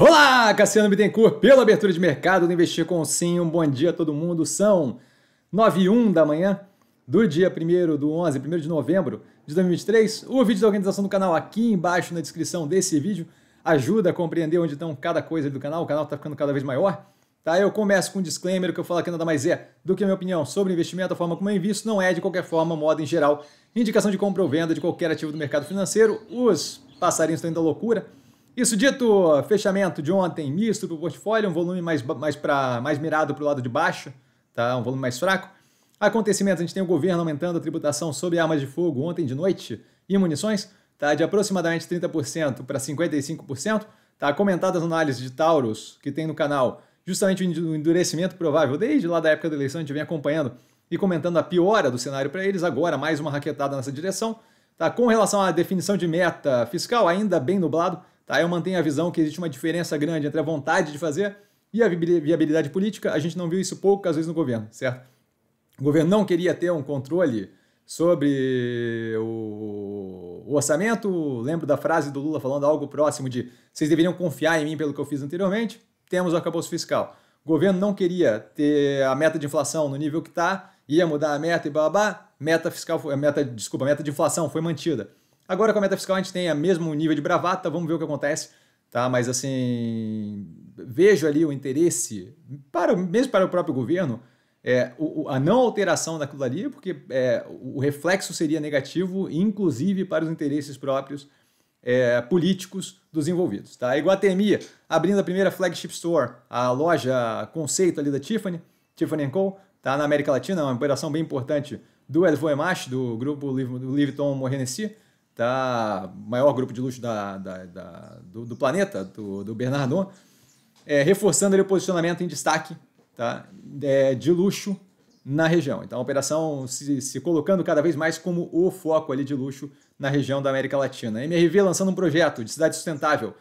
Olá, Cassiano Bittencourt, pela abertura de mercado do Investir com o Sim. Um bom dia a todo mundo. São 9 e 1 da manhã do dia 1 do 11, 1 de novembro de 2023. O vídeo da organização do canal aqui embaixo na descrição desse vídeo ajuda a compreender onde estão cada coisa do canal. O canal está ficando cada vez maior. Tá? Eu começo com um disclaimer, o que eu falo aqui nada mais é do que a minha opinião sobre investimento, a forma como eu invisto, não é de qualquer forma, modo em geral, indicação de compra ou venda de qualquer ativo do mercado financeiro. Os passarinhos estão indo à loucura isso dito, fechamento de ontem misto para o portfólio, um volume mais, mais, pra, mais mirado para o lado de baixo, tá? um volume mais fraco. Acontecimentos, a gente tem o governo aumentando a tributação sobre armas de fogo ontem de noite e munições, tá? de aproximadamente 30% para 55%. Tá? Comentadas análises de Taurus que tem no canal, justamente o endurecimento provável desde lá da época da eleição, a gente vem acompanhando e comentando a piora do cenário para eles, agora mais uma raquetada nessa direção. Tá? Com relação à definição de meta fiscal, ainda bem nublado, Tá? Eu mantenho a visão que existe uma diferença grande entre a vontade de fazer e a viabilidade política. A gente não viu isso poucas vezes no governo, certo? O governo não queria ter um controle sobre o, orçamento. Lembro da frase do Lula falando algo próximo de vocês deveriam confiar em mim pelo que eu fiz anteriormente. Temos o acabouço fiscal. O governo não queria ter a meta de inflação no nível que está, ia mudar a meta e babá. Meta fiscal, meta, desculpa, meta de inflação foi mantida. Agora com a meta fiscal a gente tem o mesmo nível de bravata, vamos ver o que acontece, tá? Mas assim, vejo ali o interesse, para, mesmo para o próprio governo, é, o, a não alteração daquilo ali, porque é, o reflexo seria negativo, inclusive para os interesses próprios é, políticos dos envolvidos. Tá? A Iguatemi abrindo a primeira flagship store, a loja conceito ali da Tiffany, Tiffany Co., tá? na América Latina, uma operação bem importante do Elvoemash, do grupo Louis Vuitton Morency, da tá, maior grupo de luxo da, da, da do, do, planeta, do, do Bernardon, é, reforçando ali o posicionamento em destaque tá? É, de luxo na região. Então a operação se, se, colocando cada vez mais como o foco ali de luxo na região da América Latina. A MRV lançando um projeto de cidade sustentável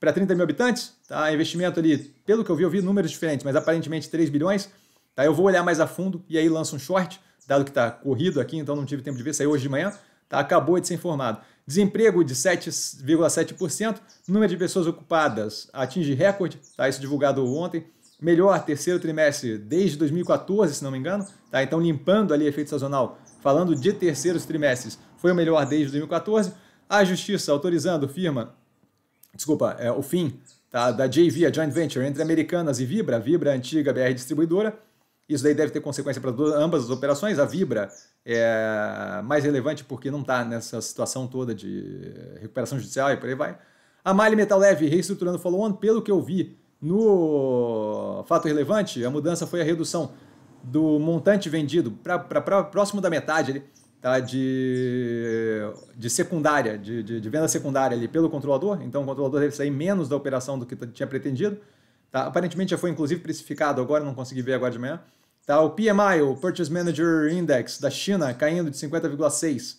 para 30 mil habitantes, tá? investimento ali, pelo que eu vi, eu vi números diferentes, mas aparentemente 3 bilhões. Tá? Eu vou olhar mais a fundo e aí lanço um short, dado que está corrido aqui, então não tive tempo de ver, saiu hoje de manhã. Tá? Acabou de ser informado. Desemprego de 7,7%, número de pessoas ocupadas atinge recorde, tá? isso divulgado ontem. Melhor terceiro trimestre desde 2014, se não me engano. Tá? Então, limpando ali efeito sazonal, falando de terceiros trimestres, foi o melhor desde 2014. A Justiça autorizando firma, desculpa, é, o fim tá? da JV, a Joint Venture, entre Americanas e Vibra, Vibra antiga BR distribuidora, isso daí deve ter consequência para ambas as operações. A Vibra é mais relevante porque não está nessa situação toda de recuperação judicial e por aí vai. A Mali Metal Leve reestruturando o follow-on, pelo que eu vi no fato relevante, a mudança foi a redução do montante vendido para próximo da metade ali, tá? de, de secundária, de, de, de, venda secundária ali pelo controlador. Então o controlador deve sair menos da operação do que tinha pretendido. Tá? Aparentemente já foi inclusive precificado agora, não consegui ver agora de manhã. Tá? O PMI, o Purchase Manager Index da China, caindo de 50,6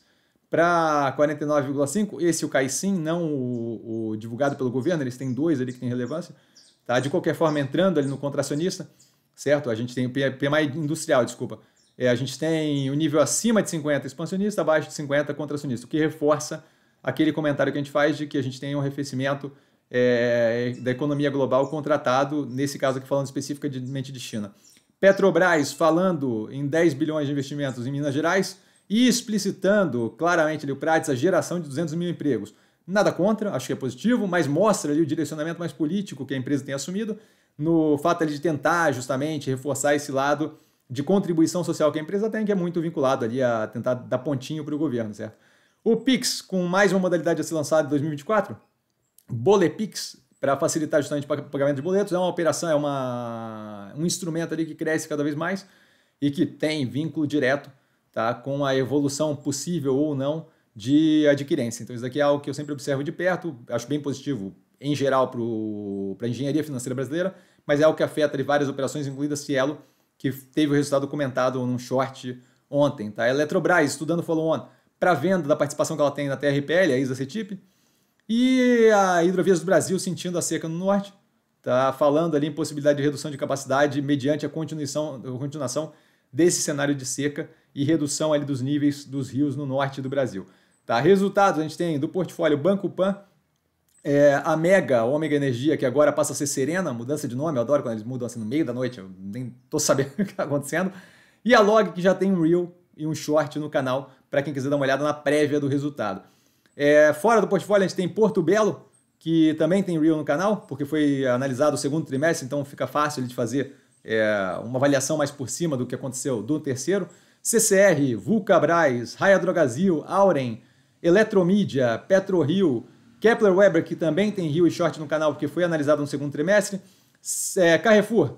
para 49,5. Esse o sim não o, o, divulgado pelo governo, eles têm dois ali que tem relevância. Tá? De qualquer forma, entrando ali no contracionista, certo? A gente tem o PMI industrial, desculpa. É, a gente tem o nível acima de 50 expansionista, abaixo de 50 contracionista, o que reforça aquele comentário que a gente faz de que a gente tem um arrefecimento é, da economia global contratado, nesse caso aqui falando especificamente de China. Petrobras falando em 10 bilhões de investimentos em Minas Gerais e explicitando claramente ali o Prates a geração de 200 mil empregos. Nada contra, acho que é positivo, mas mostra ali o direcionamento mais político que a empresa tem assumido no fato ali de tentar justamente reforçar esse lado de contribuição social que a empresa tem, que é muito vinculado ali a tentar dar pontinho para o governo, certo? O Pix, com mais uma modalidade a ser lançada em 2024, Bolepix, para facilitar justamente o pagamento de boletos, é uma operação, é uma, um instrumento ali que cresce cada vez mais e que tem vínculo direto tá, com a evolução possível ou não de adquirência. Então, isso daqui é algo que eu sempre observo de perto, acho bem positivo em geral para a engenharia financeira brasileira, mas é algo que afeta várias operações, incluindo a Cielo, que teve o resultado comentado num short ontem. Tá? A Eletrobras, estudando follow-on, para venda da participação que ela tem na TRPL, a ISA CETIP, e a Hidrovias do Brasil sentindo a seca no norte, tá falando ali em possibilidade de redução de capacidade mediante a continuação, a continuação desse cenário de seca e redução ali dos níveis dos rios no norte do Brasil. Tá? Resultados a gente tem do portfólio Banco Pan, é, a Mega, Ômega Energia, que agora passa a ser Serena, mudança de nome, eu adoro quando eles mudam assim no meio da noite, eu nem tô sabendo o que está acontecendo. E a Log, que já tem um Reel e um Short no canal, para quem quiser dar uma olhada na prévia do resultado. É, fora do portfólio, a gente tem Porto Belo, que também tem Real no canal, porque foi analisado o segundo trimestre, então fica fácil de fazer é, uma avaliação mais por cima do que aconteceu do terceiro. CCR, Vulcabras, Raia Drogazil, Auren, Eletromídia, PetroRio, Kepler Weber, que também tem Rio e Short no canal, porque foi analisado no segundo trimestre. É, Carrefour,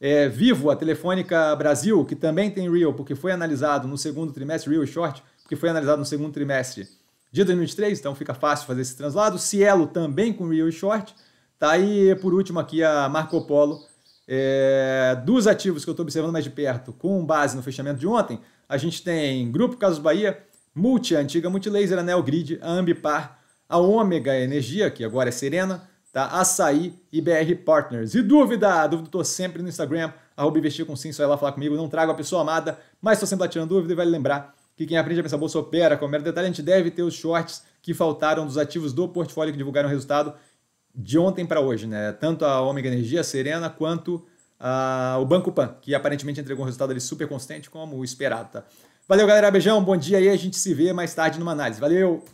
é, Vivo, a Telefônica Brasil, que também tem Real, porque foi analisado no segundo trimestre, Real e Short, porque foi analisado no segundo trimestre de 2023, então fica fácil fazer esse translado. Cielo também com Real Short. Tá aí, por último, aqui a Marco Polo. É, dos ativos que eu estou observando mais de perto, com base no fechamento de ontem, a gente tem Grupo Casos Bahia, Multi, a antiga Multilaser, a Neogrid, a Ambipar, a Ômega Energia, que agora é Serena, tá? Açaí e BR Partners. E dúvida? Dúvida estou sempre no Instagram, arroba investir com sim, só ir lá falar comigo. Não trago a pessoa amada, mas estou sempre lá tirando dúvida e vale lembrar que quem aprende a pensar bolsa opera. Como era detalhe, a gente deve ter os shorts que faltaram dos ativos do portfólio que divulgaram o resultado de ontem para hoje, né? Tanto a Ômega Energia, a Serena, quanto a... o Banco Pan, que aparentemente entregou um resultado ali super consistente como o esperado, tá? Valeu, galera. Beijão, bom dia e a gente se vê mais tarde numa análise. Valeu!